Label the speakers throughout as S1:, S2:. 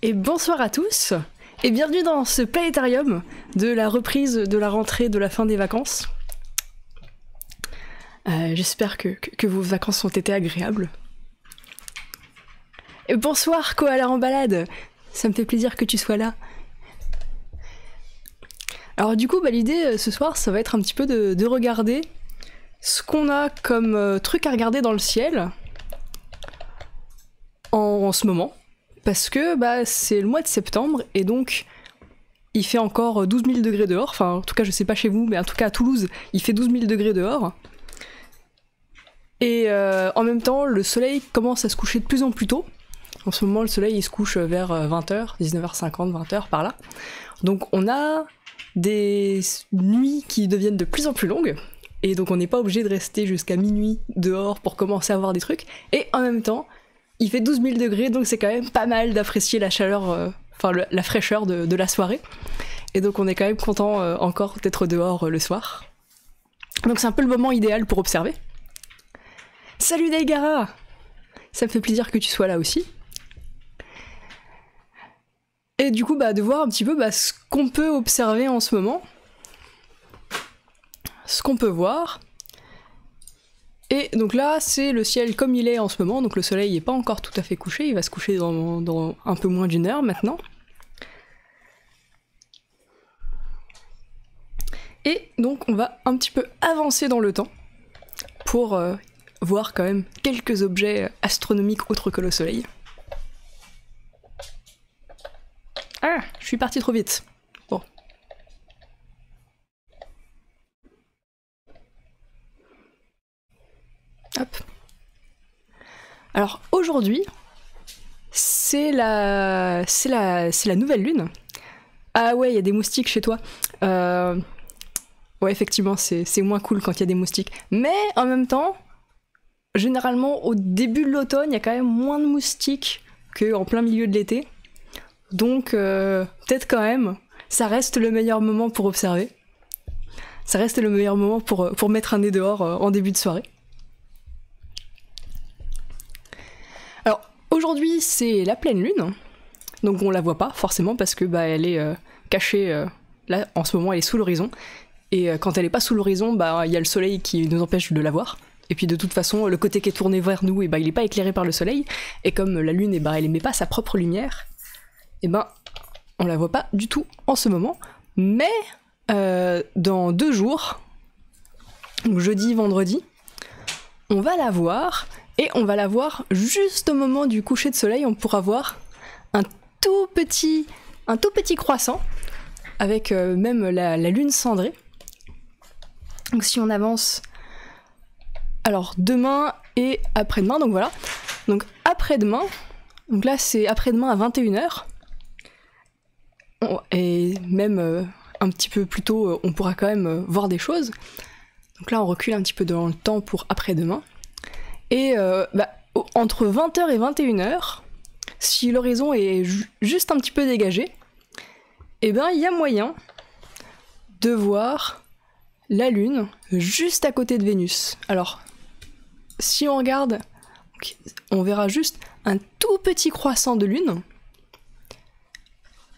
S1: Et bonsoir à tous et bienvenue dans ce planétarium de la reprise de la rentrée de la fin des vacances. Euh, j'espère que, vos vacances ont été agréables. Et bonsoir Koala en balade Ça me fait plaisir que tu sois là. Alors du coup, bah, l'idée euh, ce soir, ça va être un petit peu de, regarder ce qu'on a comme euh, truc à regarder dans le ciel en ce moment parce que bah, c'est le mois de septembre et donc il fait encore 12 euh, 000 degrés dehors. Enfin, en tout cas, je sais pas chez vous, mais en tout cas à Toulouse, il fait 12 000 degrés dehors. Et euh, en même temps, le soleil commence à se coucher de plus en plus tôt. En ce moment, le soleil il se couche euh, vers 20h, 19h50, 20h par là. Donc on a des nuits qui deviennent de plus en plus longues. Et donc on n'est pas obligé de rester jusqu'à minuit dehors pour commencer à voir des trucs. Et en même temps, il fait 12 000 degrés, donc c'est quand même pas mal d'apprécier la chaleur, euh, enfin la fraîcheur de, la soirée. Et donc on est quand même content euh, encore d'être dehors euh, le soir. Donc c'est un peu le moment idéal pour observer. Salut Daigara Ça me fait plaisir que tu sois là aussi. Et du coup, bah, de voir un petit peu bah, ce qu'on peut observer en ce moment, ce qu'on peut voir. Et donc là, c'est le ciel comme il est en ce moment, donc le soleil n'est pas encore tout à fait couché, il va se coucher dans, un peu moins d'une heure maintenant. Et donc on va un petit peu avancer dans le temps pour euh, voir quand même quelques objets astronomiques autres que le soleil. Ah, je suis parti trop vite. Hop. Alors aujourd'hui, c'est la, c'est la nouvelle lune. Ah ouais, il y a des moustiques chez toi. Euh, ouais, effectivement, c'est moins cool quand il y a des moustiques. Mais en même temps, généralement, au début de l'automne, il y a quand même moins de moustiques qu'en plein milieu de l'été. Donc, euh, peut-être quand même, ça reste le meilleur moment pour observer. Ça reste le meilleur moment pour, euh, pour mettre un nez dehors en début de soirée. Aujourd'hui, c'est la pleine lune. Donc on la voit pas forcément parce que bah, elle est euh, cachée euh, là en ce moment elle est sous l'horizon et euh, quand elle est pas sous l'horizon bah il y a le soleil qui nous empêche de la voir et puis de toute façon le côté qui est tourné vers nous et eh bah ben, il n'est pas éclairé par le soleil et comme la lune et eh ben, elle émet pas sa propre lumière et eh ben on la voit pas du tout en ce moment mais dans deux jours jeudi vendredi on va la voir et on va la voir juste au moment du coucher de soleil, on pourra voir un tout petit, petit croissant avec euh, même la, lune cendrée. Donc si on avance, alors demain et après-demain, donc voilà. Donc après-demain, donc là c'est après-demain à 21h. et même euh, un petit peu plus tôt, euh, on pourra quand même voir des choses. Donc là on recule un petit peu dans le temps pour après-demain. Et euh, bah, entre 20h et 21h, si l'horizon est juste un petit peu dégagé, eh ben il y a moyen de voir la Lune juste à côté de Vénus. Alors, si on regarde, on verra juste un tout petit croissant de Lune,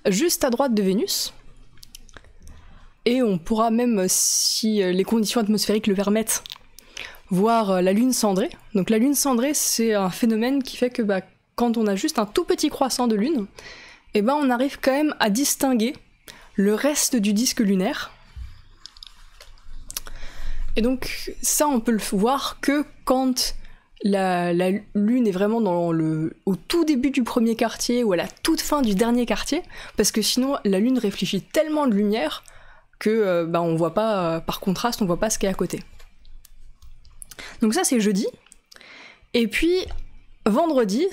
S1: juste à droite de Vénus. Et on pourra même, si euh, les conditions atmosphériques le permettent, voir euh, la lune cendrée. Donc la lune cendrée, c'est un phénomène qui fait que bah, quand on a juste un tout petit croissant de lune, eh ben on arrive quand même à distinguer le reste du disque lunaire. Et donc ça, on peut le voir que quand la, lune est vraiment dans le, au tout début du premier quartier ou à la toute fin du dernier quartier, parce que sinon la lune réfléchit tellement de lumière que euh, bah, on voit pas, euh, par contraste, on voit pas ce qui est à côté. Donc ça c'est jeudi. Et puis vendredi,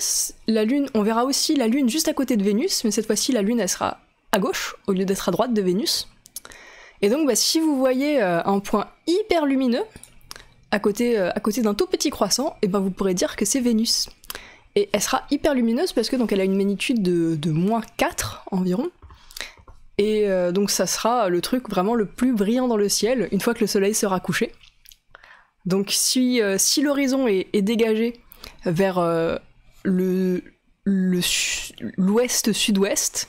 S1: la Lune, on verra aussi la Lune juste à côté de Vénus, mais cette fois-ci la Lune elle sera à gauche au lieu d'être à droite de Vénus. Et donc bah, si vous voyez euh, un point hyper lumineux à côté, euh, côté d'un tout petit croissant, et eh ben vous pourrez dire que c'est Vénus. Et elle sera hyper lumineuse parce que donc elle a une magnitude de, moins 4 environ. Et euh, donc ça sera le truc vraiment le plus brillant dans le ciel une fois que le soleil sera couché. Donc euh, si, l'horizon est, dégagé vers euh, l'ouest-sud-ouest,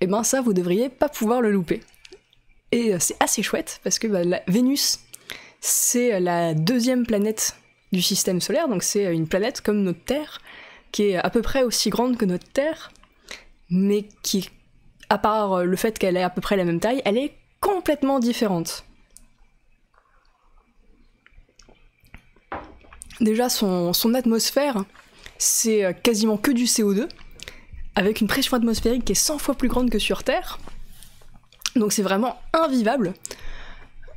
S1: et eh ben ça vous devriez pas pouvoir le louper. Et euh, c'est assez chouette parce que bah, Vénus c'est la deuxième planète du système solaire, donc c'est une planète comme notre Terre qui est à peu près aussi grande que notre Terre, mais qui, à part le fait qu'elle est à peu près la même taille, elle est complètement différente. déjà son, atmosphère, c'est euh, quasiment que du CO2, avec une pression atmosphérique qui est 100 fois plus grande que sur Terre. Donc c'est vraiment invivable.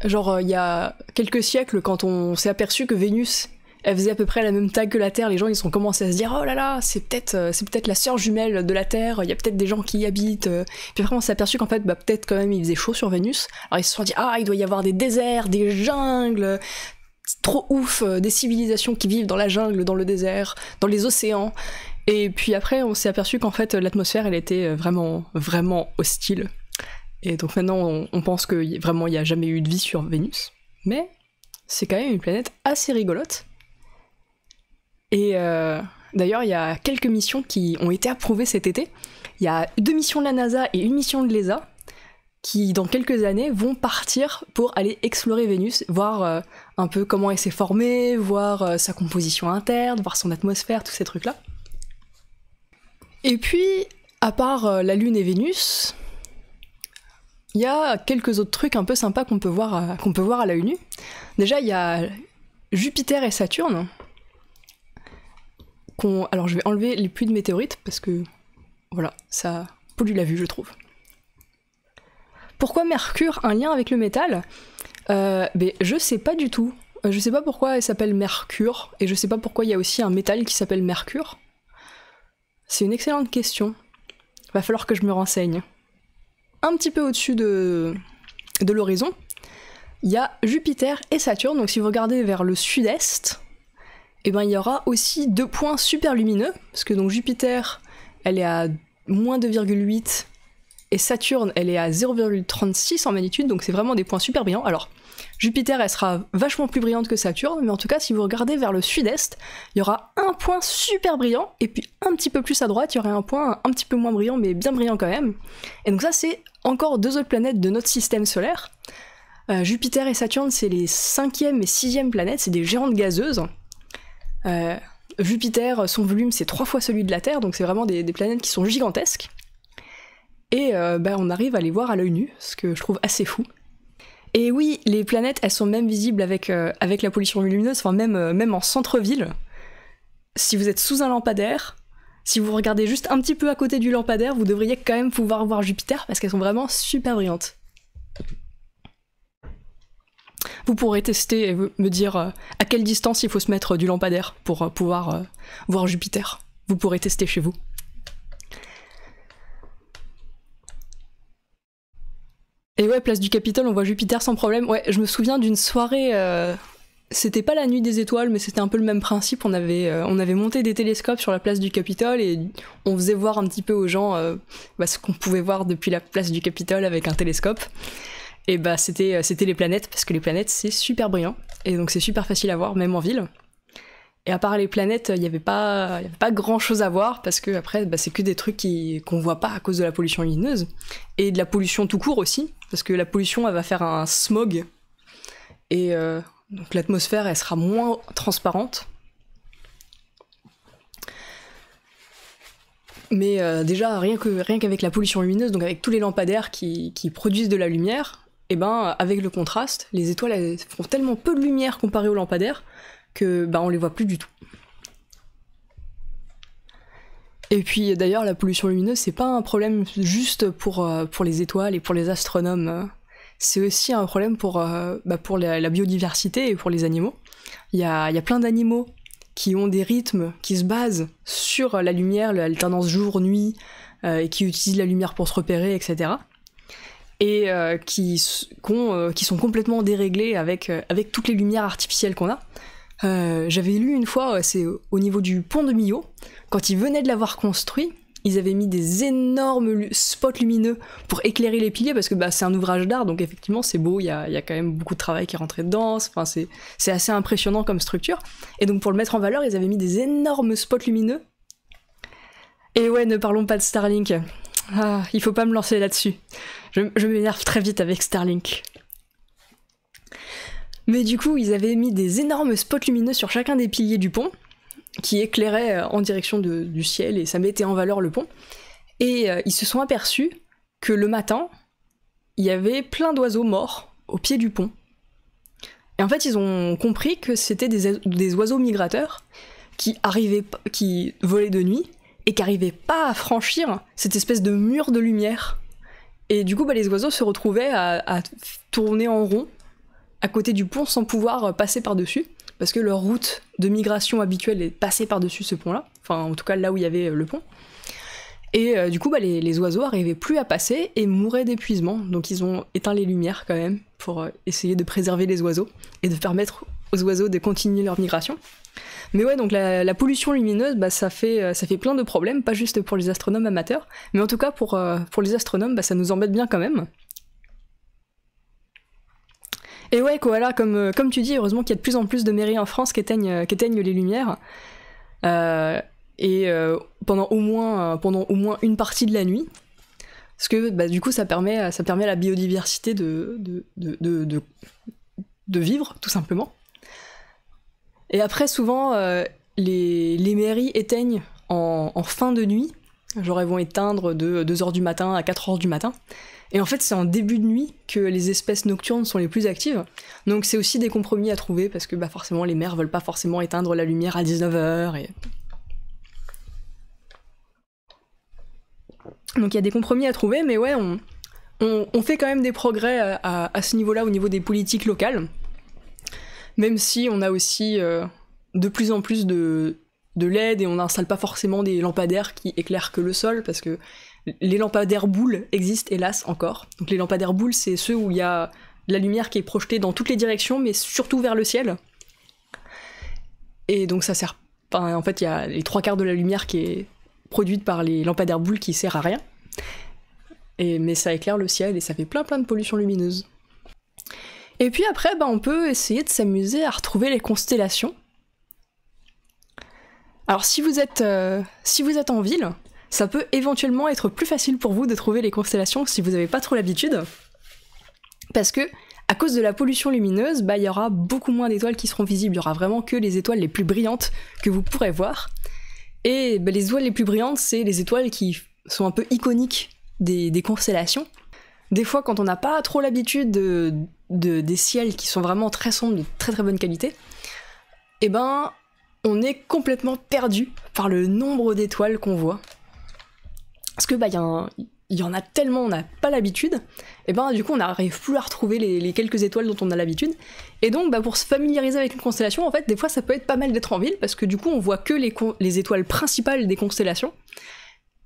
S1: Genre, euh, il y a quelques siècles, quand on s'est aperçu que Vénus, elle faisait à peu près la même taille que la Terre, les gens ils ont commencé à se dire Oh là là, c'est peut-être euh, c'est peut-être la sœur jumelle de la Terre, il y a peut-être des gens qui y habitent. Puis après, on s'est aperçu qu'en fait, bah, peut-être quand même il faisait chaud sur Vénus. Alors ils se sont dit Ah, il doit y avoir des déserts, des jungles, trop ouf euh, des civilisations qui vivent dans la jungle, dans le désert, dans les océans. Et puis après, on s'est aperçu qu'en fait, l'atmosphère, elle était euh, vraiment, vraiment hostile. Et donc maintenant, on, pense que vraiment, il n'y a jamais eu de vie sur Vénus. Mais c'est quand même une planète assez rigolote. Et euh, d'ailleurs, il y a quelques missions qui ont été approuvées cet été. Il y a deux missions de la NASA et une mission de l'ESA qui, dans quelques années, vont partir pour aller explorer Vénus, voir un peu comment elle s'est formée, voir euh, sa composition interne, voir son atmosphère, tous ces trucs-là. Et puis, à part euh, la Lune et Vénus, il y a quelques autres trucs un peu sympas qu'on peut voir euh, peut voir à la UNU. Déjà, il y a Jupiter et Saturne. Alors, je vais enlever les pluies de météorites parce que voilà, ça pollue la vue, je trouve. Pourquoi Mercure un lien avec le métal euh, mais Je sais pas du tout. Euh, je sais pas pourquoi elle s'appelle Mercure, et je sais pas pourquoi il y a aussi un métal qui s'appelle Mercure. C'est une excellente question. Va falloir que je me renseigne. Un petit peu au-dessus de, de l'horizon, il y a Jupiter et Saturne. Donc si vous regardez vers le sud-est, eh ben, il y aura aussi deux points super lumineux, parce que donc Jupiter, elle est à moins 2,8 et Saturne, elle est à 0,36 en magnitude, donc c'est vraiment des points super brillants. Alors, Jupiter, elle sera vachement plus brillante que Saturne, mais en tout cas, si vous regardez vers le sud-est, il y aura un point super brillant, et puis un petit peu plus à droite, il y aurait un point un petit peu moins brillant, mais bien brillant quand même. Et donc ça, c'est encore deux autres planètes de notre système solaire. Euh, Jupiter et Saturne, c'est les cinquième et sixième planètes, c'est des géantes gazeuses. Euh, Jupiter, son volume, c'est trois fois celui de la Terre, donc c'est vraiment des planètes qui sont gigantesques. Et euh, bah, on arrive à les voir à l'œil nu, ce que je trouve assez fou. Et oui, les planètes, elles sont même visibles avec, euh, avec la pollution lumineuse, enfin même, euh, même en centre-ville. Si vous êtes sous un lampadaire, si vous regardez juste un petit peu à côté du lampadaire, vous devriez quand même pouvoir voir Jupiter parce qu'elles sont vraiment super brillantes. Vous pourrez tester et me dire à quelle distance il faut se mettre du lampadaire pour pouvoir voir Jupiter. Vous pourrez tester chez vous. Et ouais, place du Capitole, on voit Jupiter sans problème. Ouais, je me souviens d'une soirée. Euh, c'était pas la nuit des étoiles, mais c'était un peu le même principe. On avait, euh, on avait monté des télescopes sur la place du Capitole et on faisait voir un petit peu aux gens euh, bah, ce qu'on pouvait voir depuis la place du Capitole avec un télescope. Et bah c'était, c'était les planètes, parce que les planètes c'est super brillant. Et donc c'est super facile à voir, même en ville. Et à part les planètes, il n'y avait, pas, pas grand chose à voir parce que, après, bah, c'est que des trucs qu'on ne voit pas à cause de la pollution lumineuse et de la pollution tout court aussi, parce que la pollution, elle va faire un smog et euh, donc l'atmosphère, elle sera moins transparente. Mais euh, déjà, rien qu'avec rien qu'avec la pollution lumineuse, donc avec tous les lampadaires qui, produisent de la lumière, et eh ben avec le contraste, les étoiles font tellement peu de lumière comparé aux lampadaires que bah, on les voit plus du tout. Et puis d'ailleurs, la pollution lumineuse, c'est pas un problème juste pour, euh, pour les étoiles et pour les astronomes. Hein. C'est aussi un problème pour, euh, bah, pour la, biodiversité et pour les animaux. Il y a, plein d'animaux qui ont des rythmes qui se basent sur la lumière, l'alternance jour-nuit, euh, et qui utilisent la lumière pour se repérer, etc. Et qui, qui, sont complètement déréglés avec, avec toutes les lumières artificielles qu'on a. Euh, j'avais lu une fois, euh, c'est au niveau du pont de Millau, quand ils venaient de l'avoir construit, ils avaient mis des énormes spots lumineux pour éclairer les piliers parce que bah, c'est un ouvrage d'art, donc effectivement c'est beau, il y a, quand même beaucoup de travail qui est rentré dedans, c'est assez impressionnant comme structure. Et donc pour le mettre en valeur, ils avaient mis des énormes spots lumineux. Et ouais, ne parlons pas de Starlink. Ah, il faut pas me lancer là-dessus. je m'énerve très vite avec Starlink. Mais du coup, ils avaient mis des énormes spots lumineux sur chacun des piliers du pont, qui éclairaient euh, en direction du ciel et ça mettait en valeur le pont. Et euh, ils se sont aperçus que le matin, il y avait plein d'oiseaux morts au pied du pont. Et en fait, ils ont compris que c'était des, oiseaux migrateurs qui arrivaient, qui volaient de nuit et qui n'arrivaient pas à franchir cette espèce de mur de lumière. Et du coup, bah, les oiseaux se retrouvaient à tourner en rond à côté du pont sans pouvoir euh, passer par-dessus, parce que leur route de migration habituelle est passée par-dessus ce pont-là, enfin en tout cas là où il y avait euh, le pont. Et euh, du coup, bah, les, oiseaux arrivaient plus à passer et mouraient d'épuisement. Donc ils ont éteint les lumières quand même pour essayer de préserver les oiseaux et de permettre aux oiseaux de continuer leur migration. Mais ouais, donc la, pollution lumineuse, bah, ça, fait, ça fait plein de problèmes, pas juste pour les astronomes amateurs, mais en tout cas pour, pour les astronomes, bah, ça nous embête bien quand même. Et ouais, là, comme, euh, comme tu dis, heureusement qu'il y a de plus en plus de mairies en France qui éteignent, euh, les lumières. Euh, et pendant, au moins, pendant au moins une partie de la nuit. Parce que bah, du coup, ça permet, ça permet à la biodiversité de, de, de, vivre, tout simplement. Et après, souvent, les, mairies éteignent en, fin de nuit Genre elles vont éteindre de 2h du matin à 4h du matin. Et en fait, c'est en début de nuit que les espèces nocturnes sont les plus actives. Donc c'est aussi des compromis à trouver parce que bah forcément les mères veulent pas forcément éteindre la lumière à 19h et Donc il y a des compromis à trouver, mais ouais, on, fait quand même des progrès à, ce niveau-là au niveau des politiques locales. Même si on a aussi euh, de plus en plus de, de LED et on n'installe pas forcément des lampadaires qui éclairent que le sol parce que les lampadaires boules existent hélas encore. Donc les lampadaires boules, c'est ceux où il y a la lumière qui est projetée dans toutes les directions, mais surtout vers le ciel. Et donc ça sert. en fait, il y a les trois quarts de la lumière qui est produite par les lampadaires boules qui sert à rien. Et, mais ça éclaire le ciel et ça fait plein plein de pollution lumineuse. Et puis après, bah, on peut essayer de s'amuser à retrouver les constellations. Alors si vous êtes, euh, si vous êtes en ville, ça peut éventuellement être plus facile pour vous de trouver les constellations si vous n'avez pas trop l'habitude. Parce que, à cause de la pollution lumineuse, bah, il y aura beaucoup moins d'étoiles qui seront visibles. Il y aura vraiment que les étoiles les plus brillantes que vous pourrez voir. Et bah, les étoiles les plus brillantes, c'est les étoiles qui sont un peu iconiques des, constellations. Des fois, quand on n'a pas trop l'habitude de, des ciels qui sont vraiment très sombres, de très très bonne qualité, eh ben, on est complètement perdu par le nombre d'étoiles qu'on voit. Parce que bah il y, en a tellement, on n'a pas l'habitude, et ben du coup on n'arrive plus à retrouver les, quelques étoiles dont on a l'habitude. Et donc bah, pour se familiariser avec une constellation, en fait des fois ça peut être pas mal d'être en ville, parce que du coup on voit que les, étoiles principales des constellations,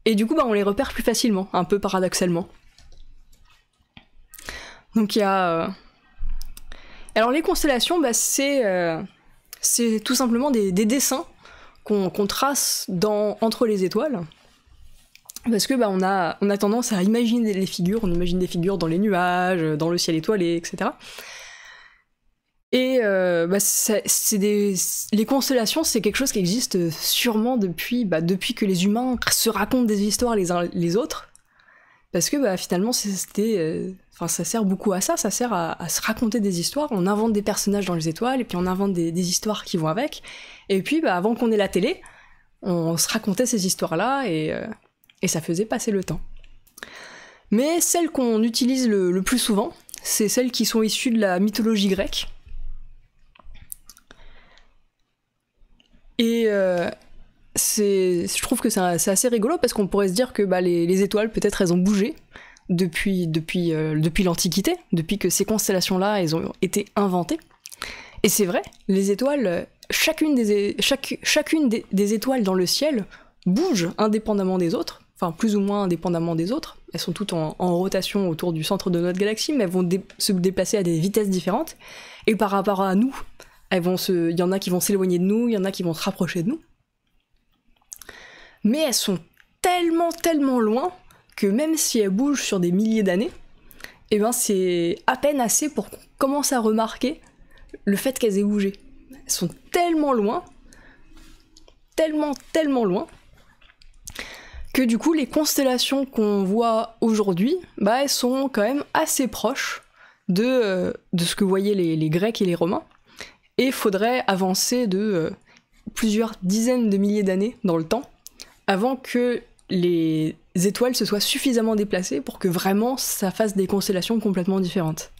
S1: et du coup bah, on les repère plus facilement, un peu paradoxalement. Donc il y a... Euh, alors les constellations, bah, c'est... Euh, c'est tout simplement des, dessins qu'on trace dans, entre les étoiles. Parce que bah, on, a, on a tendance à imaginer les figures, on imagine des figures dans les nuages, dans le ciel étoilé, etc. Et euh, bah, des... les constellations, c'est quelque chose qui existe sûrement depuis, bah, depuis que les humains se racontent des histoires les uns les autres parce que bah, finalement c'était euh, enfin ça sert beaucoup à ça ça sert à, se raconter des histoires on invente des personnages dans les étoiles et puis on invente des, histoires qui vont avec et puis bah, avant qu'on ait la télé on se racontait ces histoires là euh, et, ça faisait passer le temps mais celles qu'on utilise le, plus souvent c'est celles qui sont issues de la mythologie grecque et, euh, je trouve que c'est assez rigolo parce qu'on pourrait se dire que bah, les, étoiles, peut-être, elles ont bougé depuis, depuis, euh, depuis l'Antiquité, depuis que ces constellations-là, elles ont été inventées. Et c'est vrai, les étoiles, chacune des, chacune des, étoiles dans le ciel bouge indépendamment des autres, enfin plus ou moins indépendamment des autres. Elles sont toutes en, rotation autour du centre de notre galaxie, mais elles vont se déplacer à des vitesses différentes. Et par rapport à nous, il y en a qui vont s'éloigner de nous, il y en a qui vont se rapprocher de nous mais elles sont tellement, tellement loin que même si elles bougent sur des milliers d'années, eh ben c'est à peine assez pour qu'on commence à remarquer le fait qu'elles aient bougé. Elles sont tellement loin, tellement, tellement loin, que du coup les constellations qu'on voit aujourd'hui, bah, elles sont quand même assez proches de, euh, de ce que voyaient les, Grecs et les Romains, et faudrait avancer de euh, plusieurs dizaines de milliers d'années dans le temps avant que les étoiles se soient suffisamment déplacées pour que vraiment ça fasse des constellations complètement différentes.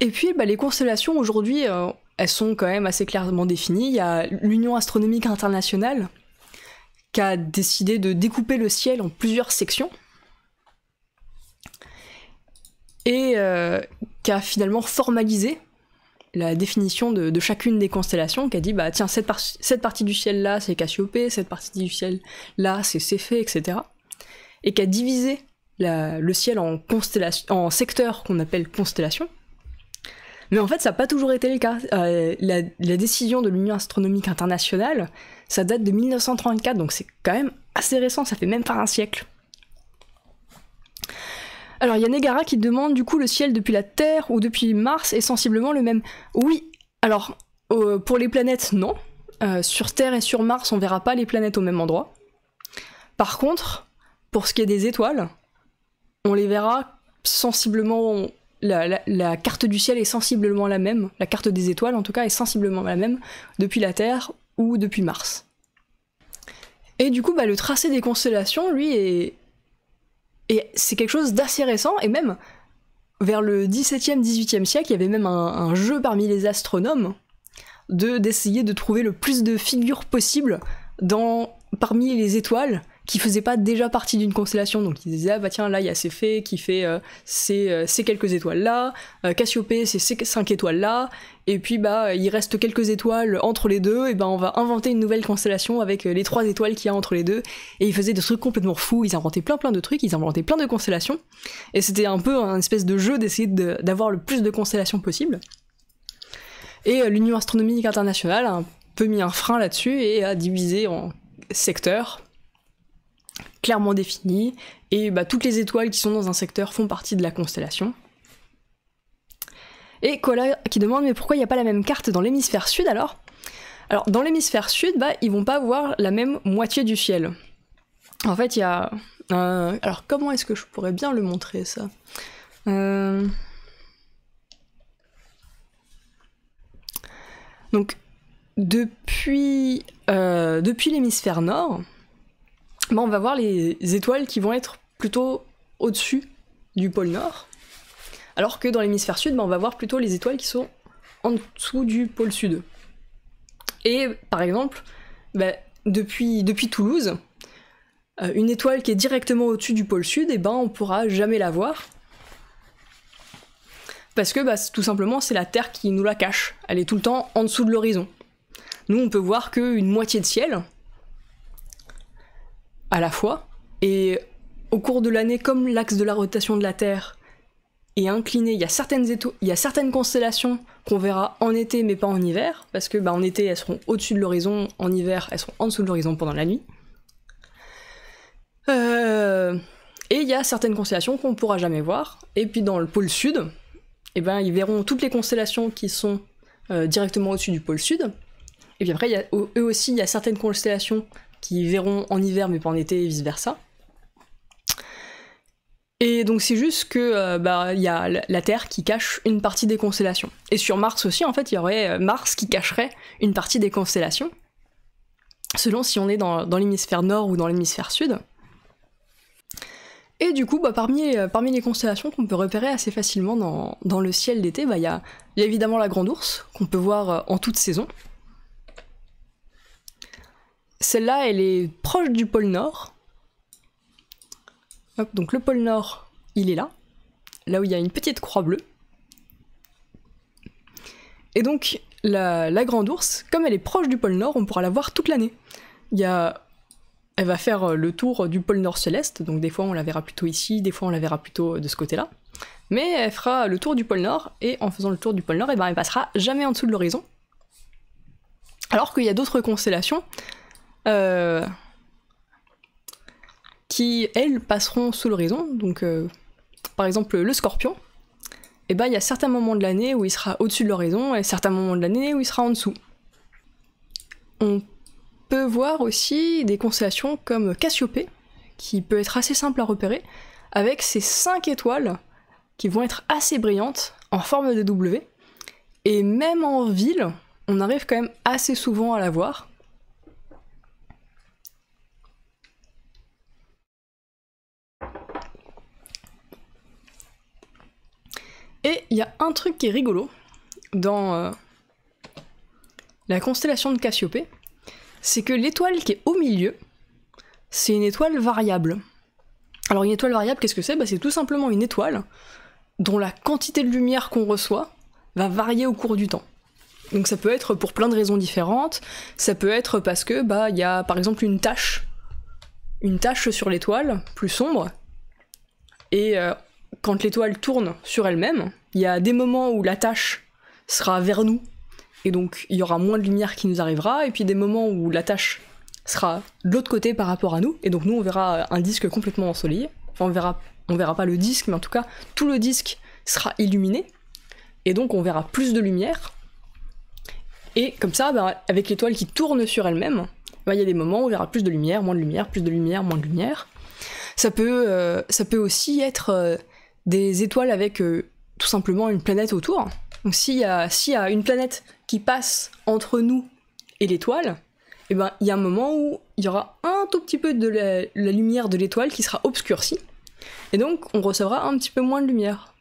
S1: Et puis, bah, les constellations aujourd'hui, euh, elles sont quand même assez clairement définies. Il y a l'Union astronomique internationale qui a décidé de découper le ciel en plusieurs sections et euh, qui a finalement formalisé la définition de, chacune des constellations qui a dit bah tiens cette, cette partie du ciel là c'est Cassiopée, cette partie du ciel là c'est Céphée, etc. Et qui a divisé le ciel en, en secteurs qu'on appelle constellations. Mais en fait ça n'a pas toujours été le cas. Euh, la, la, décision de l'Union astronomique internationale ça date de 1934 donc c'est quand même assez récent, ça fait même pas un siècle. Alors il y a Negara qui demande du coup le ciel depuis la Terre ou depuis Mars est sensiblement le même. Oui, alors euh, pour les planètes non. Euh, sur Terre et sur Mars on verra pas les planètes au même endroit. Par contre, pour ce qui est des étoiles, on les verra sensiblement... La, carte du ciel est sensiblement la même, la carte des étoiles en tout cas est sensiblement la même depuis la Terre ou depuis Mars. Et du coup, bah, le tracé des constellations, lui, est, et c'est quelque chose d'assez récent, et même vers le 17e, siècle, il y avait même un, jeu parmi les astronomes de d'essayer de trouver le plus de figures possibles dans, parmi les étoiles qui faisaient pas déjà partie d'une constellation. Donc ils disaient, ah bah tiens, là il y a ces faits qui fait euh, euh, ces, quelques étoiles-là, euh, Cassiopée c'est ces cinq étoiles-là, et puis bah il reste quelques étoiles entre les deux, et ben on va inventer une nouvelle constellation avec les trois étoiles qu'il y a entre les deux. Et ils faisaient des trucs complètement fous, ils inventaient plein plein de trucs, ils inventaient plein de constellations, et c'était un peu un espèce de jeu d'essayer d'avoir le plus de constellations possible. Et l'Union astronomique internationale a un peu mis un frein là-dessus et a divisé en secteurs clairement définie et bah, toutes les étoiles qui sont dans un secteur font partie de la constellation. Et qui demande mais pourquoi il n'y a pas la même carte dans l'hémisphère sud alors Alors dans l'hémisphère sud, bah, ils vont pas voir la même moitié du ciel. En fait, il y a... alors comment est-ce que je pourrais bien le montrer ça euh, Donc depuis, euh, depuis l'hémisphère nord, bah, on va voir les étoiles qui vont être plutôt au-dessus du pôle Nord, alors que dans l'hémisphère sud, bah, on va voir plutôt les étoiles qui sont en dessous du pôle Sud. Et par exemple, bah, depuis, depuis Toulouse, euh, une étoile qui est directement au-dessus du pôle Sud, et eh ne ben, on pourra jamais la voir. Parce que tout simplement, c'est la Terre qui nous la cache. Elle est tout le temps en dessous de l'horizon. Nous, on peut voir qu'une moitié de ciel, à la fois. Et au cours de l'année, comme l'axe de la rotation de la Terre est incliné, il y a certaines, il y a certaines constellations qu'on verra en été mais pas en hiver, parce que bah, en été elles seront au-dessus de l'horizon, en hiver elles seront en dessous de l'horizon pendant la nuit. Euh, et il y a certaines constellations qu'on ne pourra jamais voir. Et puis dans le pôle sud, et eh ben, ils verront toutes les constellations qui sont euh, directement au-dessus du pôle sud. Et puis après, y a, eux aussi, il y a certaines constellations qui verront en hiver mais pas en été et vice versa. Et donc c'est juste que euh, bah il y a la Terre qui cache une partie des constellations. Et sur Mars aussi en fait il y aurait euh, Mars qui cacherait une partie des constellations, selon si on est dans, l'hémisphère nord ou dans l'hémisphère sud. Et du coup bah, parmi, euh, parmi les constellations qu'on peut repérer assez facilement dans, le ciel d'été, bah, il y, y a évidemment la Grande Ourse qu'on peut voir en toute saison, celle-là, elle est proche du pôle Nord. donc le pôle Nord, il est là. Là où il y a une petite croix bleue. Et donc, la, grande ours, comme elle est proche du pôle Nord, on pourra la voir toute l'année. Il y a elle va faire euh, le tour du pôle Nord céleste, donc des fois on la verra plutôt ici, des fois on la verra plutôt euh, de ce côté-là. Mais elle fera le tour du pôle Nord, et en faisant le tour du pôle Nord, et eh ben, elle passera jamais en dessous de l'horizon. Alors qu'il y a d'autres constellations euh, qui, elles, passeront sous l'horizon. Donc, euh, par exemple, le scorpion, et eh ben, il y a certains moments de l'année où il sera au-dessus de l'horizon et certains moments de l'année où il sera en dessous. On peut voir aussi des constellations comme Cassiopée, qui peut être assez simple à repérer, avec ses 5 étoiles qui vont être assez brillantes en forme de W. Et même en ville, on arrive quand même assez souvent à la voir. Et il y a un truc qui est rigolo dans euh, la constellation de Cassiopée, c'est que l'étoile qui est au milieu, c'est une étoile variable. Alors une étoile variable, qu'est-ce que c'est bah, C'est tout simplement une étoile dont la quantité de lumière qu'on reçoit va varier au cours du temps. Donc ça peut être pour plein de raisons différentes, ça peut être parce que bah il y a par exemple une tache, une tache sur l'étoile plus sombre, et euh, quand l'étoile tourne sur elle-même, il y a des moments où la tâche sera vers nous, et donc il y aura moins de lumière qui nous arrivera, et puis des moments où la tâche sera de l'autre côté par rapport à nous, et donc nous on verra un disque complètement ensoleillé, enfin on verra, on verra pas le disque, mais en tout cas tout le disque sera illuminé, et donc on verra plus de lumière, et comme ça, bah, avec l'étoile qui tourne sur elle-même, bah, il y a des moments où on verra plus de lumière, moins de lumière, plus de lumière, moins de lumière. Ça peut, euh, ça peut aussi être euh, des étoiles avec euh, tout simplement une planète autour. Donc s'il y, a, une planète qui passe entre nous et l'étoile, eh ben il y a un moment où il y aura un tout petit peu de la, lumière de l'étoile qui sera obscurcie, et donc on recevra un petit peu moins de lumière.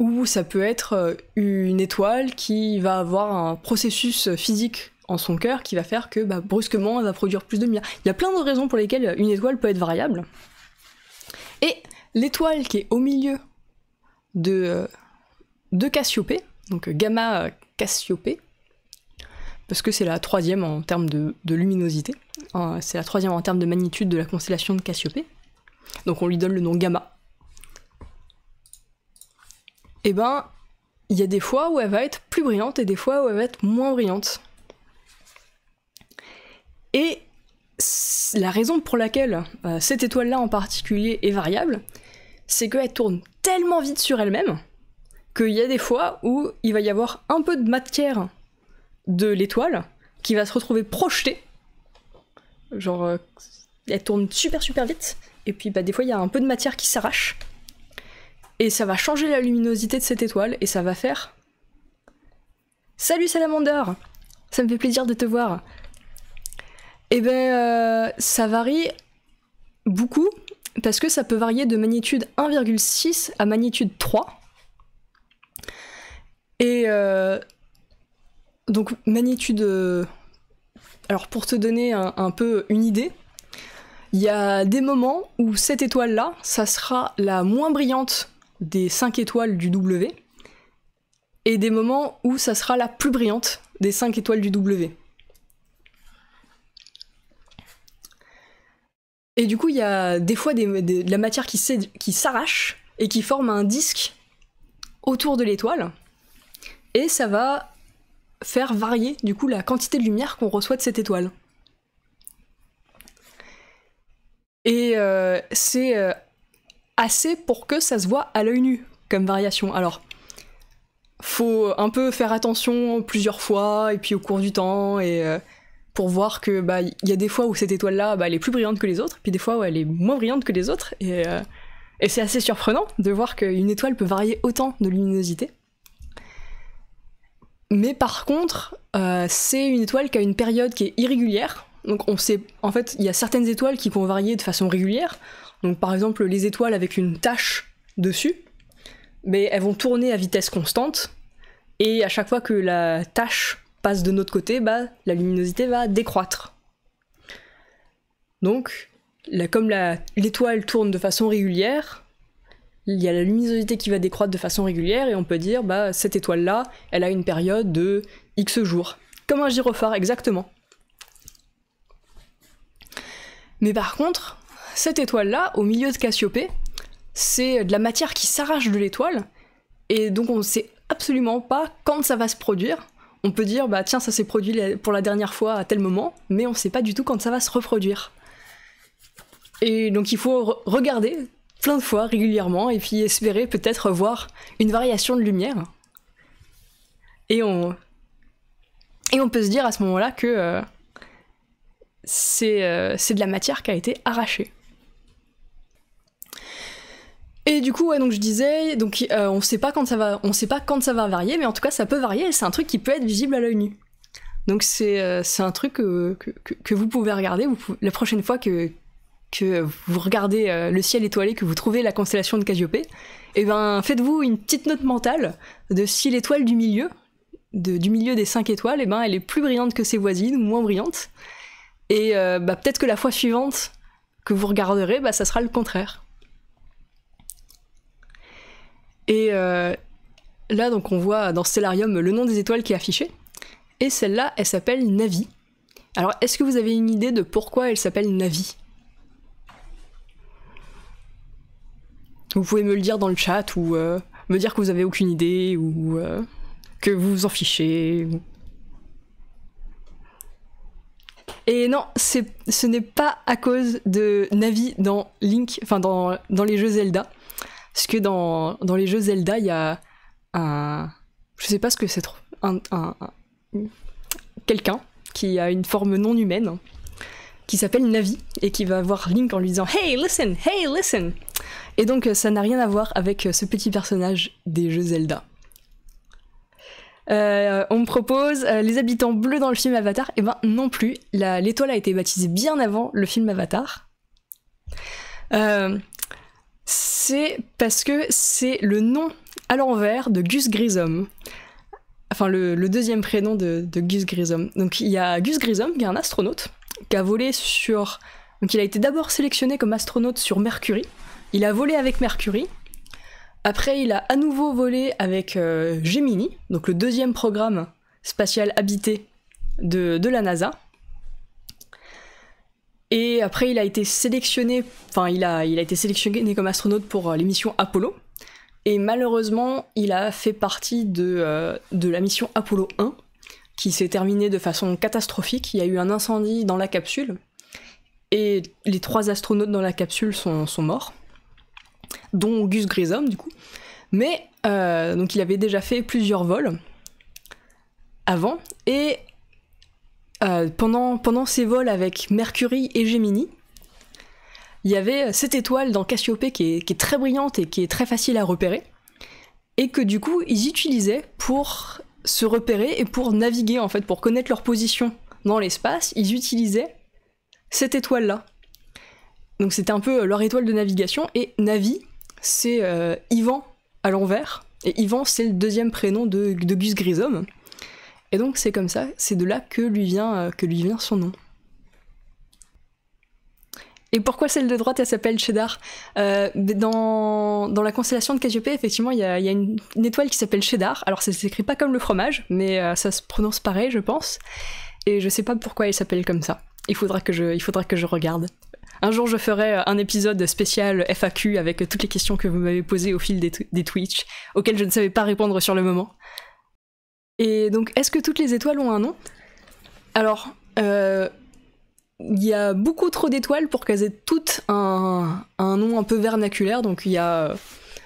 S1: Ou ça peut être euh, une étoile qui va avoir un processus physique en son cœur qui va faire que bah, brusquement elle va produire plus de lumière. Il y a plein de raisons pour lesquelles une étoile peut être variable. Et l'étoile qui est au milieu de, euh, Cassiopée, donc euh, Gamma euh, Cassiopée, parce que c'est la troisième en termes de, luminosité, c'est la troisième en termes de magnitude de la constellation de Cassiopée, donc on lui donne le nom Gamma. Et eh ben, il y a des fois où elle va être plus brillante et des fois où elle va être moins brillante. Et la raison pour laquelle euh, cette étoile-là en particulier est variable, c'est qu'elle tourne tellement vite sur elle-même qu'il y a des fois où il va y avoir un peu de matière de l'étoile qui va se retrouver projetée. Genre, euh, elle tourne super super vite, et puis bah, des fois il y a un peu de matière qui s'arrache, et ça va changer la luminosité de cette étoile, et ça va faire... Salut Salamander Ça me fait plaisir de te voir eh ben, euh, ça varie beaucoup, parce que ça peut varier de magnitude 1,6 à magnitude 3. Et euh, donc, magnitude. Euh, alors, pour te donner un, un peu une idée, il y a des moments où cette étoile-là, ça sera la moins brillante des 5 étoiles du W, et des moments où ça sera la plus brillante des 5 étoiles du W. Et du coup, il y a des fois de la matière qui s'arrache et qui forme un disque autour de l'étoile. Et ça va faire varier du coup la quantité de lumière qu'on reçoit de cette étoile. Et euh, c'est euh, assez pour que ça se voit à l'œil nu comme variation. Alors, faut un peu faire attention plusieurs fois et puis au cours du temps et euh, pour voir que bah il y a des fois où cette étoile là bah, elle est plus brillante que les autres puis des fois où elle est moins brillante que les autres euh, et, c'est assez surprenant de voir qu'une étoile peut varier autant de luminosité mais par contre euh, c'est une étoile qui a une période qui est irrégulière donc on sait en fait il y a certaines étoiles qui vont varier de façon régulière donc par exemple les étoiles avec une tache dessus mais elles vont tourner à vitesse constante et à chaque fois que la tache passe de notre côté, bah, la luminosité va décroître. Donc, là, comme l'étoile tourne de façon régulière, il y a la luminosité qui va décroître de façon régulière et on peut dire, bah, cette étoile-là, elle a une période de X jours. Comme un gyrophare, exactement. Mais par contre, cette étoile-là, au milieu de Cassiopée, c'est de la matière qui s'arrache de l'étoile, et donc on ne sait absolument pas quand ça va se produire, on peut dire, bah tiens, ça s'est produit pour la dernière fois à tel moment, mais on ne sait pas du tout quand ça va se reproduire. Et donc il faut regarder plein de fois régulièrement et puis espérer peut-être voir une variation de lumière. Et on, et on peut se dire à ce moment-là que euh, c'est euh, c'est de la matière qui a été arrachée. Et du coup, ouais, donc je disais, donc euh, on sait pas quand ça va, on sait pas quand ça va varier, mais en tout cas ça peut varier. C'est un truc qui peut être visible à l'œil nu. Donc c'est euh, un truc euh, que, que, vous pouvez regarder. Vous la prochaine fois que, que vous regardez le ciel étoilé, que vous trouvez la constellation de Cassiopée, et eh ben faites-vous une petite note mentale de si l'étoile du milieu, de, du milieu des cinq étoiles, et eh ben elle est plus brillante que ses voisines ou moins brillante. Et bah, peut-être que la fois suivante que vous regarderez, bah, ça sera le contraire. Et euh, là, donc, on voit dans Stellarium le nom des étoiles qui est affiché. Et celle-là, elle s'appelle Navi. Alors, est-ce que vous avez une idée de pourquoi elle s'appelle Navi Vous pouvez me le dire dans le chat ou euh, me dire que vous avez aucune idée ou euh, que vous vous en fichez. Et non, ce n'est pas à cause de Navi dans Link, enfin dans les jeux Zelda. Parce que dans, les jeux Zelda, il y a un. Je sais pas ce que c'est trop. Un, Quelqu'un qui a une forme non humaine, qui s'appelle Navi, et qui va voir Link en lui disant Hey, listen, hey, listen Et donc, ça n'a rien à voir avec ce petit personnage des jeux Zelda. Euh, on me propose euh, les habitants bleus dans le film Avatar. Eh ben non plus, l'étoile a été baptisée bien avant le film Avatar. Euh, c'est parce que c'est le nom à l'envers de Gus Grissom. Enfin, le, deuxième prénom de, Gus Grissom. Donc, il y a Gus Grissom, qui est un astronaute, qui a volé sur. Donc, il a été d'abord sélectionné comme astronaute sur Mercury. Il a volé avec Mercury. Après, il a à nouveau volé avec euh, Gemini, donc le deuxième programme spatial habité de la NASA. Et après, il a été sélectionné, enfin, il a, il a été sélectionné comme astronaute pour euh, les missions Apollo. Et malheureusement, il a fait partie de, euh, de la mission Apollo 1, qui s'est terminée de façon catastrophique. Il y a eu un incendie dans la capsule, et les trois astronautes dans la capsule sont, sont morts, dont Gus Grissom, du coup. Mais, euh, donc, il avait déjà fait plusieurs vols avant, et euh, pendant, ces vols avec Mercury et Gemini, il y avait cette étoile dans Cassiopée qui est, très brillante et qui est très facile à repérer, et que du coup ils utilisaient pour se repérer et pour naviguer en fait, pour connaître leur position dans l'espace, ils utilisaient cette étoile-là. Donc c'était un peu leur étoile de navigation, et Navi, c'est euh, Ivan à l'envers, et Ivan c'est le deuxième prénom de, Gus Grisom. Et donc c'est comme ça, c'est de là que lui vient, euh, que lui vient son nom. Et pourquoi celle de droite, elle s'appelle Cheddar euh, dans, la constellation de Cassiopée, effectivement, il y a, une, étoile qui s'appelle Cheddar. Alors, ça s'écrit pas comme le fromage, mais euh, ça se prononce pareil, je pense. Et je sais pas pourquoi elle s'appelle comme ça. Il faudra, que je, il faudra que je regarde. Un jour, je ferai un épisode spécial FAQ avec toutes les questions que vous m'avez posées au fil des, des Twitch, auxquelles je ne savais pas répondre sur le moment. Et donc, est-ce que toutes les étoiles ont un nom Alors, il euh, y a beaucoup trop d'étoiles pour qu'elles aient toutes un, nom un peu vernaculaire. Donc, il y a euh,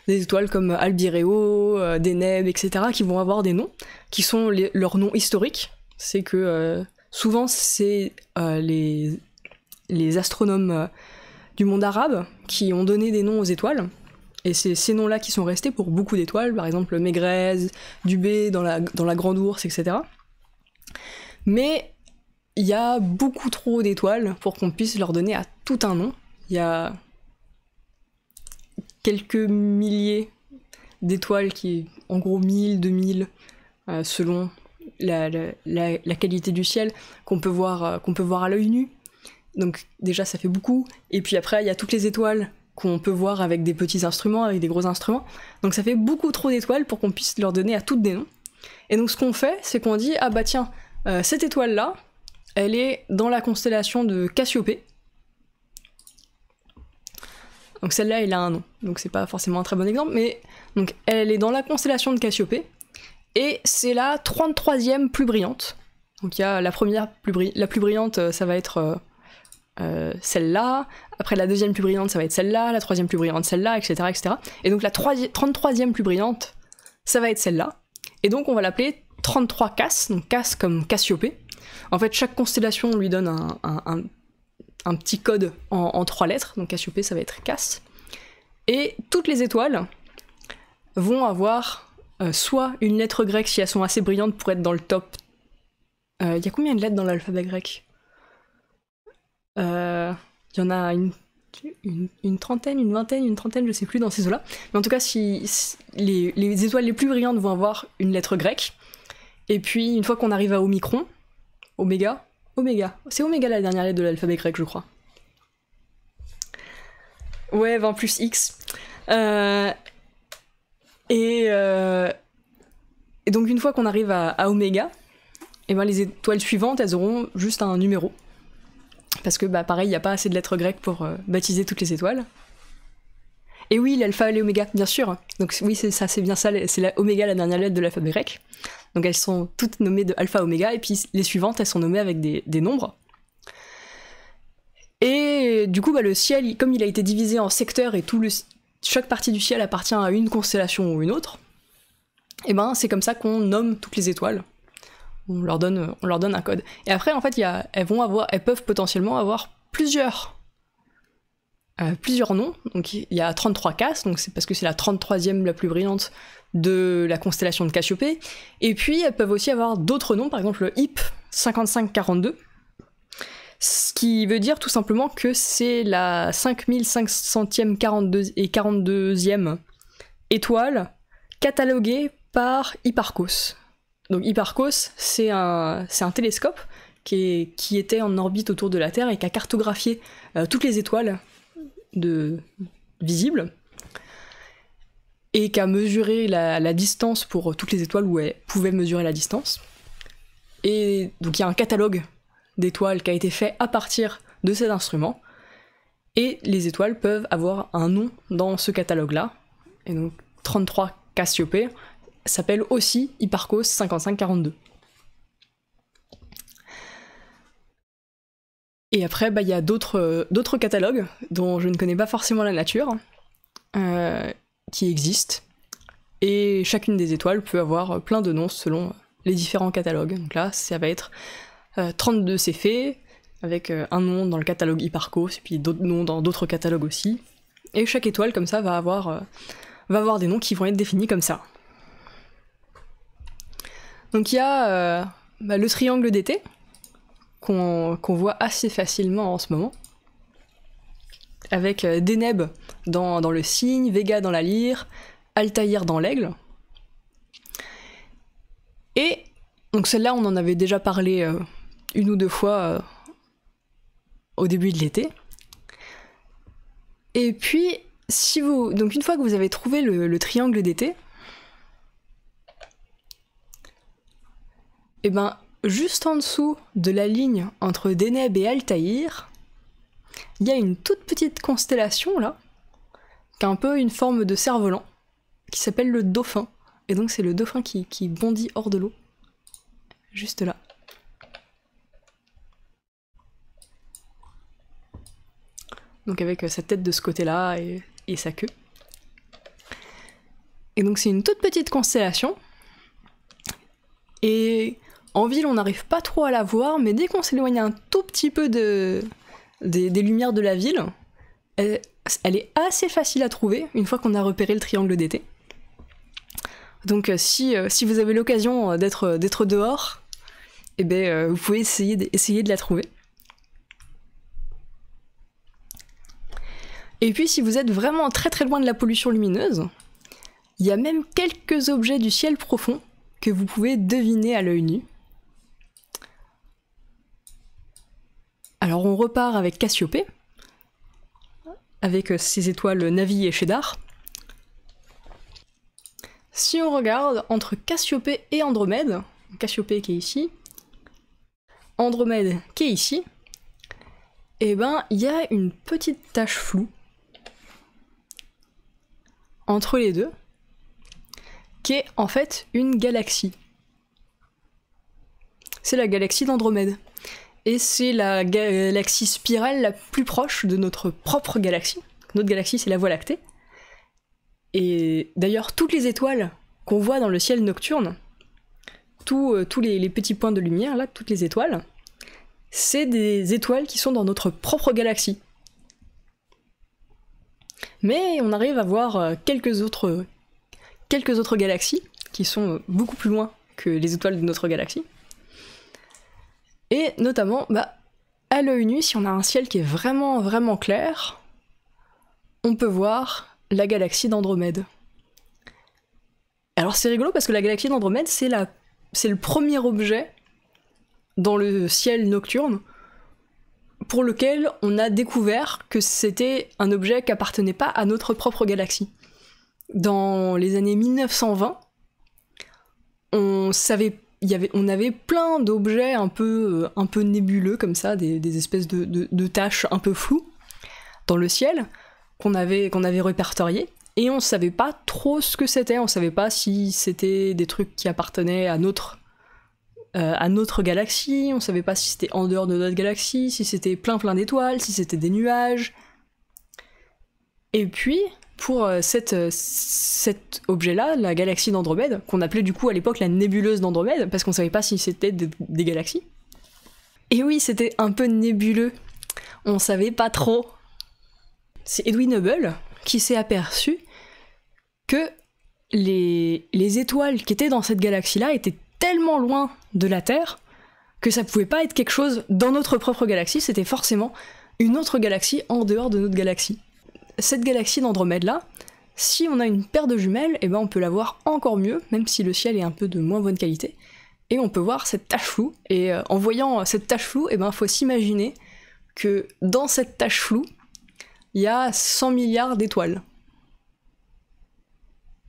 S1: des étoiles comme Albireo, euh, Deneb, etc., qui vont avoir des noms, qui sont leurs noms historiques. C'est que souvent, c'est les, les astronomes du monde arabe qui ont donné des noms aux étoiles. Et c'est ces noms-là qui sont restés pour beaucoup d'étoiles, par exemple Maigrez, Dubé dans la, dans la Grande Ourse, etc. Mais il y a beaucoup trop d'étoiles pour qu'on puisse leur donner à tout un nom. Il y a quelques milliers d'étoiles qui, en gros 1000, 2000, euh, selon la, qualité du ciel, qu'on peut, voir, euh, qu'on peut voir à l'œil nu. Donc déjà ça fait beaucoup. Et puis après, il y a toutes les étoiles qu'on peut voir avec des petits instruments, avec des gros instruments. Donc ça fait beaucoup trop d'étoiles pour qu'on puisse leur donner à toutes des noms. Et donc ce qu'on fait, c'est qu'on dit ah bah tiens, euh, cette étoile là, elle est dans la constellation de Cassiopée. Donc celle-là, elle a un nom. Donc c'est pas forcément un très bon exemple, mais donc elle est dans la constellation de Cassiopée et c'est la 33e plus brillante. Donc il y a la première plus, la plus brillante, euh, ça va être euh, euh, celle-là, après la deuxième plus brillante, ça va être celle-là, la troisième plus brillante, celle-là, etc., etc. Et donc la 33e plus brillante, ça va être celle-là. Et donc on va l'appeler 33 Cass, donc Cass comme Cassiopée. En fait, chaque constellation lui donne un, petit code en, trois lettres, donc Cassiopée, ça va être Cass. Et toutes les étoiles vont avoir euh, soit une lettre grecque si elles sont assez brillantes pour être dans le top. Euh, il y a combien de lettres dans l'alphabet grec euh, il y en a une, trentaine, une vingtaine, une trentaine, je sais plus, dans ces eaux-là. Mais en tout cas, si, les, étoiles les plus brillantes vont avoir une lettre grecque. Et puis, une fois qu'on arrive à Omicron, Oméga, Oméga. C'est Oméga la dernière lettre de l'alphabet grec, je crois. Ouais, 20 plus X. Euh, euh, et, donc, une fois qu'on arrive à, à Oméga, et eh ben les étoiles suivantes, elles auront juste un numéro. Parce que, bah, pareil, il n'y a pas assez de lettres grecques pour euh, baptiser toutes les étoiles. Et oui, l'alpha et l'oméga, bien sûr. Donc oui, c'est ça, c'est bien ça, c'est l'oméga, la dernière lettre de l'alphabet grec. Donc elles sont toutes nommées de alpha, oméga, et puis les suivantes, elles sont nommées avec des, nombres. Et du coup, bah, le ciel, comme il a été divisé en secteurs et tout le, chaque partie du ciel appartient à une constellation ou une autre, et eh ben c'est comme ça qu'on nomme toutes les étoiles on leur donne, on leur donne un code. Et après, en fait, elles vont avoir, elles peuvent potentiellement avoir plusieurs, euh, plusieurs noms. Donc il y a 33 cases. donc c'est parce que c'est la 33e la plus brillante de la constellation de Cassiopée. Et puis elles peuvent aussi avoir d'autres noms, par exemple le HIP 5542, ce qui veut dire tout simplement que c'est la 5500e et 42e étoile cataloguée par Hipparchos donc Hipparcos, c'est un, télescope qui, était en orbite autour de la Terre et qui a cartographié euh, toutes les étoiles visibles et qui a mesuré la, distance pour euh, toutes les étoiles où elle pouvait mesurer la distance. Et donc il y a un catalogue d'étoiles qui a été fait à partir de cet instrument. Et les étoiles peuvent avoir un nom dans ce catalogue-là. Et donc 33 Cassiopée, s'appelle aussi Hipparcos 5542. Et après, bah, il y a euh, d'autres catalogues dont je ne connais pas forcément la nature, euh, qui existent. Et chacune des étoiles peut avoir plein de noms selon les différents catalogues. Donc là, ça va être 32 euh, Céphées, avec un nom dans le catalogue Hipparcos, et puis d'autres noms dans d'autres catalogues aussi. Et chaque étoile, comme ça, va avoir, va avoir des noms qui vont être définis comme ça. Donc il y a euh, bah, le triangle d'été, qu'on voit assez facilement en ce moment, avec euh, Deneb dans, le cygne, Vega dans la lyre, Altaïr dans l'aigle. Et donc celle-là, on en avait déjà parlé euh, une ou deux fois au début de l'été. Et puis, si vous donc une fois que vous avez trouvé le triangle d'été, et eh ben juste en dessous de la ligne entre Deneb et Altaïr, il y a une toute petite constellation là, qui a un peu une forme de cerf-volant, qui s'appelle le dauphin. Et donc c'est le dauphin qui, qui bondit hors de l'eau, juste là. Donc avec euh, sa tête de ce côté-là et, et sa queue. Et donc c'est une toute petite constellation. Et en ville, on n'arrive pas trop à la voir, mais dès qu'on s'éloigne un tout petit peu des, lumières de la ville, euh, elle, est assez facile à trouver une fois qu'on a repéré le triangle d'été. Donc euh, euh, si, vous avez l'occasion d'être, dehors, eh ben, vous pouvez essayer de la trouver. Et puis si vous êtes vraiment très très loin de la pollution lumineuse, il y a même quelques objets du ciel profond que vous pouvez deviner à l'œil nu. Alors on repart avec Cassiopée, avec euh, ses étoiles Navi et Cheddar. Si on regarde entre Cassiopée et Andromède, Cassiopée qui est ici, Andromède qui est ici, et eh ben, il y a une petite tache floue entre les deux, qui est en fait une galaxie. C'est la galaxie d'Andromède et c'est la galaxie euh, spirale la plus proche de notre propre galaxie. Notre galaxie, c'est la Voie lactée. Et d'ailleurs, toutes les étoiles qu'on voit dans le ciel nocturne, euh, tous les, les, petits points de lumière, là, toutes les étoiles, c'est des étoiles qui sont dans notre propre galaxie. Mais on arrive à voir euh, quelques autres, quelques autres galaxies qui sont beaucoup plus loin que les étoiles de notre galaxie. Et notamment, bah, à l'œil nu, si on a un ciel qui est vraiment, vraiment clair, on peut voir la galaxie d'Andromède. Alors c'est rigolo parce que la galaxie d'Andromède, c'est la... le premier objet dans le ciel nocturne pour lequel on a découvert que c'était un objet qui appartenait pas à notre propre galaxie. Dans les années 1920, on savait on avait plein d'objets un peu, euh, un peu nébuleux comme ça, des, espèces de, de, tâches un peu floues dans le ciel qu'on avait, qu'on avait répertoriées et on savait pas trop ce que c'était, on savait pas si c'était des trucs qui appartenaient à notre euh, à notre galaxie, on savait pas si c'était en dehors de notre galaxie, si c'était plein plein d'étoiles, si c'était des nuages. Et puis, pour euh, euh, cet objet-là, la galaxie d'Andromède, qu'on appelait du coup à l'époque la nébuleuse d'Andromède, parce qu'on savait pas si c'était des, galaxies. Et oui, c'était un peu nébuleux. On savait pas trop. C'est Edwin Hubble qui s'est aperçu que les, les étoiles qui étaient dans cette galaxie-là étaient tellement loin de la Terre que ça pouvait pas être quelque chose dans notre propre galaxie, c'était forcément une autre galaxie en dehors de notre galaxie cette galaxie d'Andromède-là, si on a une paire de jumelles, eh ben on peut la voir encore mieux, même si le ciel est un peu de moins bonne qualité, et on peut voir cette tache floue, et euh, en voyant euh, cette tache floue, eh ben faut s'imaginer que dans cette tache floue, il y a 100 milliards d'étoiles.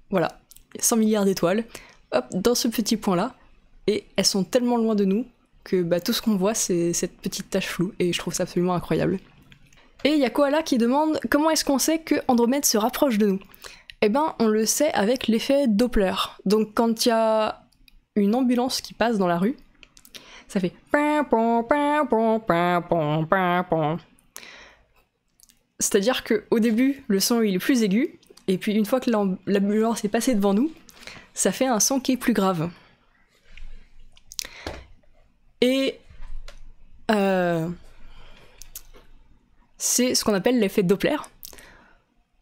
S1: Voilà, 100 milliards d'étoiles, hop, dans ce petit point-là, et elles sont tellement loin de nous que bah, tout ce qu'on voit, c'est cette petite tache floue, et je trouve ça absolument incroyable. Et il y a Koala qui demande comment est-ce qu'on sait que Andromède se rapproche de nous Eh ben, on le sait avec l'effet Doppler. Donc quand il y a une ambulance qui passe dans la rue, ça fait c'est-à-dire que au début le son est plus aigu et puis une fois que l'ambulance est passée devant nous, ça fait un son qui est plus grave. Et c'est ce qu'on appelle l'effet Doppler.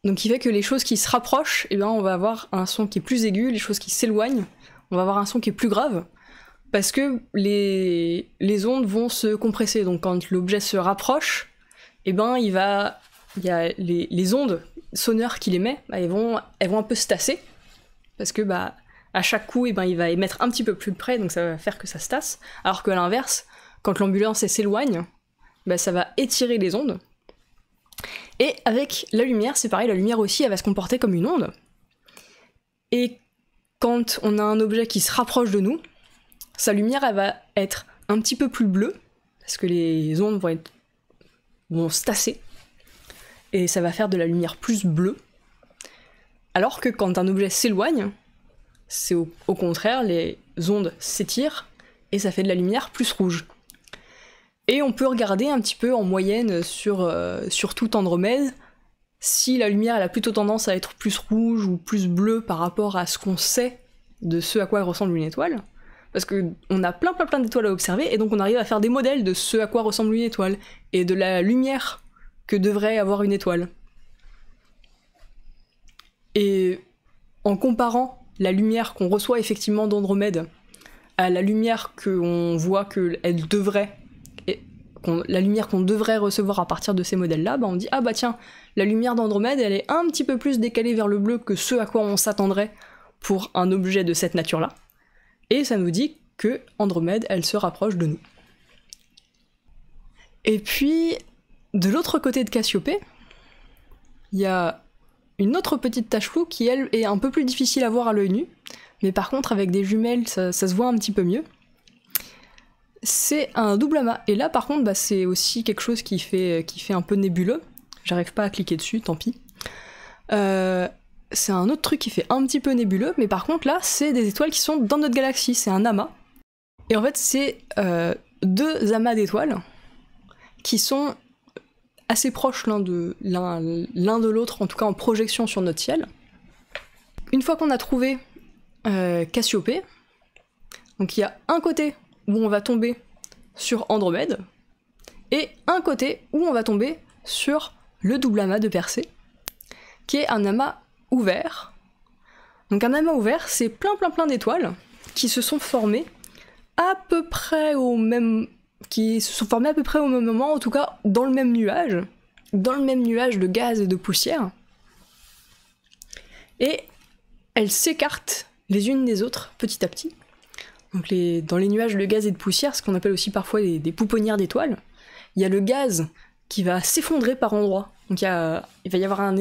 S1: Donc il fait que les choses qui se rapprochent, eh ben, on va avoir un son qui est plus aigu, les choses qui s'éloignent, on va avoir un son qui est plus grave, parce que les, les ondes vont se compresser. Donc quand l'objet se rapproche, eh ben, il va, il y a les, ondes sonores qu'il émet, bah, elles, vont, elles vont un peu se tasser, parce que bah, à chaque coup, eh ben, il va émettre un petit peu plus près, donc ça va faire que ça se tasse, alors que l'inverse, quand l'ambulance s'éloigne, bah, ça va étirer les ondes, et avec la lumière, c'est pareil, la lumière aussi, elle va se comporter comme une onde. Et quand on a un objet qui se rapproche de nous, sa lumière, elle va être un petit peu plus bleue, parce que les ondes vont, être, vont se tasser, et ça va faire de la lumière plus bleue. Alors que quand un objet s'éloigne, c'est au, contraire, les ondes s'étirent, et ça fait de la lumière plus rouge. Et on peut regarder un petit peu en moyenne sur, tout euh, sur tout Andromède si la lumière a plutôt tendance à être plus rouge ou plus bleue par rapport à ce qu'on sait de ce à quoi ressemble une étoile. Parce qu'on a plein plein plein d'étoiles à observer et donc on arrive à faire des modèles de ce à quoi ressemble une étoile et de la lumière que devrait avoir une étoile. Et en comparant la lumière qu'on reçoit effectivement d'Andromède à la lumière qu'on voit qu'elle devrait la lumière qu'on devrait recevoir à partir de ces modèles-là, bah on dit ah bah tiens, la lumière d'Andromède, elle est un petit peu plus décalée vers le bleu que ce à quoi on s'attendrait pour un objet de cette nature-là. Et ça nous dit que Andromède, elle se rapproche de nous. Et puis, de l'autre côté de Cassiopée, il y a une autre petite tache floue qui, elle, est un peu plus difficile à voir à l'œil nu, mais par contre, avec des jumelles, ça se voit un petit peu mieux c'est un double amas. Et là, par contre, bah, c'est aussi quelque chose qui fait, qui fait un peu nébuleux. J'arrive pas à cliquer dessus, tant pis. Euh, c'est un autre truc qui fait un petit peu nébuleux, mais par contre, là, c'est des étoiles qui sont dans notre galaxie. C'est un amas. Et en fait, c'est euh, deux amas d'étoiles qui sont assez proches l'un de l'autre, en tout cas en projection sur notre ciel. Une fois qu'on a trouvé euh, Cassiopée, donc il y a un côté où on va tomber sur Andromède, et un côté où on va tomber sur le double amas de Persée, qui est un amas ouvert. Donc un amas ouvert, c'est plein plein plein d'étoiles qui se sont formées à peu près au même qui se sont formées à peu près au même moment, en tout cas dans le même nuage, dans le même nuage de gaz et de poussière. Et elles s'écartent les unes des autres petit à petit. Donc dans les nuages de gaz et de poussière, ce qu'on appelle aussi parfois des, pouponnières d'étoiles, il y a le gaz qui va s'effondrer par endroits. Donc y a, il va y avoir un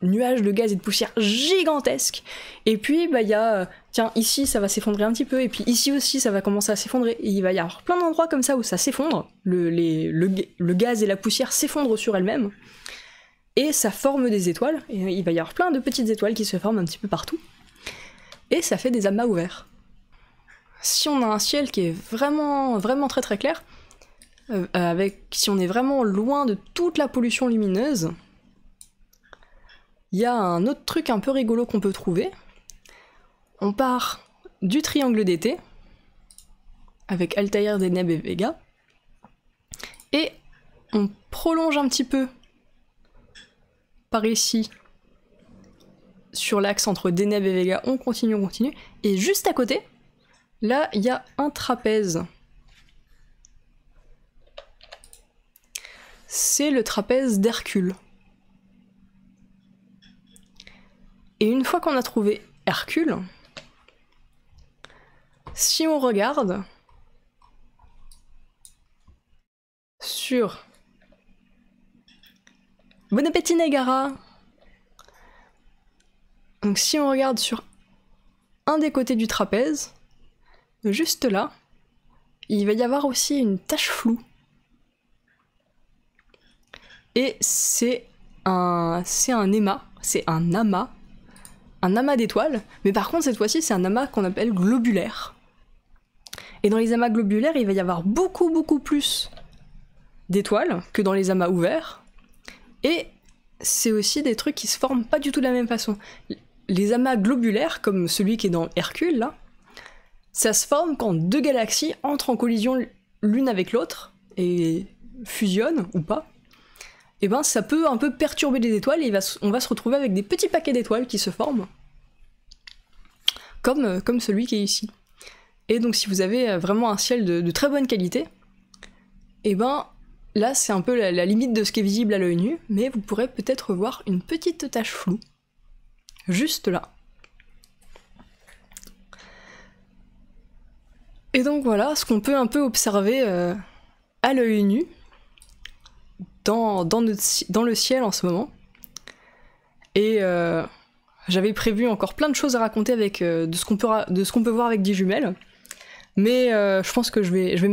S1: nuage de gaz et de poussière gigantesque. Et puis bah il y a tiens ici ça va s'effondrer un petit peu et puis ici aussi ça va commencer à s'effondrer. Et il va y avoir plein d'endroits comme ça où ça s'effondre. Le, le gaz et la poussière s'effondrent sur elles-mêmes et ça forme des étoiles. Et il va y avoir plein de petites étoiles qui se forment un petit peu partout. Et ça fait des amas ouverts si on a un ciel qui est vraiment, vraiment très très clair, euh, avec, si on est vraiment loin de toute la pollution lumineuse, il y a un autre truc un peu rigolo qu'on peut trouver. On part du triangle d'été, avec Altair, Deneb et Vega, et on prolonge un petit peu par ici, sur l'axe entre Deneb et Vega, on continue, on continue, et juste à côté, Là, il y a un trapèze. C'est le trapèze d'Hercule. Et une fois qu'on a trouvé Hercule, si on regarde sur Bon appétit Gara, Donc si on regarde sur un des côtés du trapèze, juste là, il va y avoir aussi une tache floue. Et c'est un, c'est un c'est un amas, un amas d'étoiles, mais par contre cette fois-ci c'est un amas qu'on appelle globulaire. Et dans les amas globulaires, il va y avoir beaucoup beaucoup plus d'étoiles que dans les amas ouverts. Et c'est aussi des trucs qui se forment pas du tout de la même façon. Les amas globulaires, comme celui qui est dans Hercule là, ça se forme quand deux galaxies entrent en collision l'une avec l'autre et fusionnent ou pas. Et eh ben ça peut un peu perturber les étoiles et on va se retrouver avec des petits paquets d'étoiles qui se forment. Comme, euh, comme celui qui est ici. Et donc si vous avez euh, vraiment un ciel de, très bonne qualité, et eh ben là c'est un peu la limite de ce qui est visible à l'œil nu, mais vous pourrez peut-être voir une petite tache floue. Juste là. Et donc voilà ce qu'on peut un peu observer euh, à l'œil nu dans, notre, dans, le ciel en ce moment. Et euh, j'avais prévu encore plein de choses à raconter avec, euh, de ce qu'on peut, peut, voir avec 10 jumelles. Mais je pense que je vais, je vais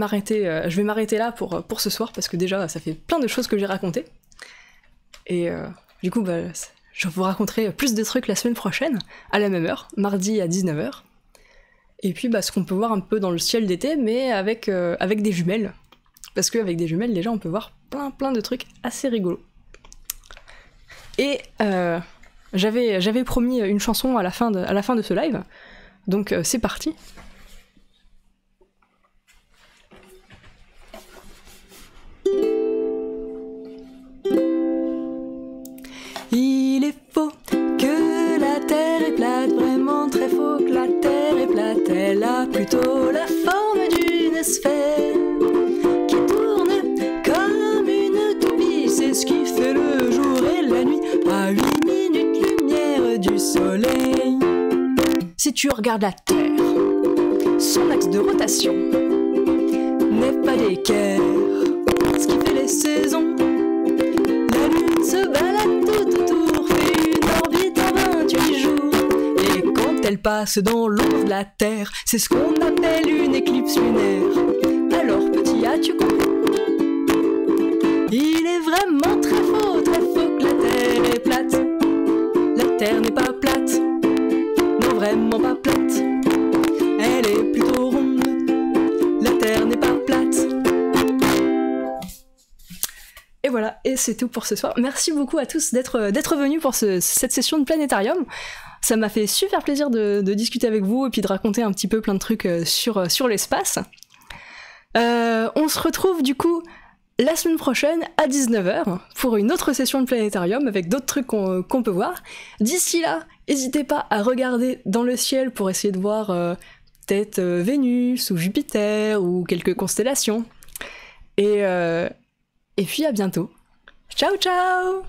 S1: m'arrêter là pour, pour, ce soir parce que déjà ça fait plein de choses que j'ai racontées. Et du coup, bah, je vous raconterai plus de trucs la semaine prochaine à la même heure, mardi à 19h. Et puis bah, ce qu'on peut voir un peu dans le ciel d'été, mais avec, euh, avec des jumelles. Parce qu'avec des jumelles, déjà, on peut voir plein plein de trucs assez rigolos. Et euh, j'avais promis une chanson à la fin de, à la fin de ce live, donc euh, c'est parti. tu regardes la Terre, son axe de rotation n'est pas l'équerre, ce qui fait les saisons. La Lune se balade tout autour, fait une orbite en 28 jours. Et quand elle passe dans l'ombre de la Terre, c'est ce qu'on appelle une éclipse lunaire. Alors, petit A, tu comprends? c'est tout pour ce soir. Merci beaucoup à tous d'être euh, venus pour cette session de Planétarium. Ça m'a fait super plaisir de, discuter avec vous et puis de raconter un petit peu plein de trucs euh, sur, euh, sur l'espace. on se retrouve du coup la semaine prochaine à 19h pour une autre session de planétarium avec d'autres trucs qu'on peut voir. D'ici là, n'hésitez pas à regarder dans le ciel pour essayer de voir peut-être Vénus ou Jupiter ou quelques constellations. Et, et puis à bientôt. Ciao, ciao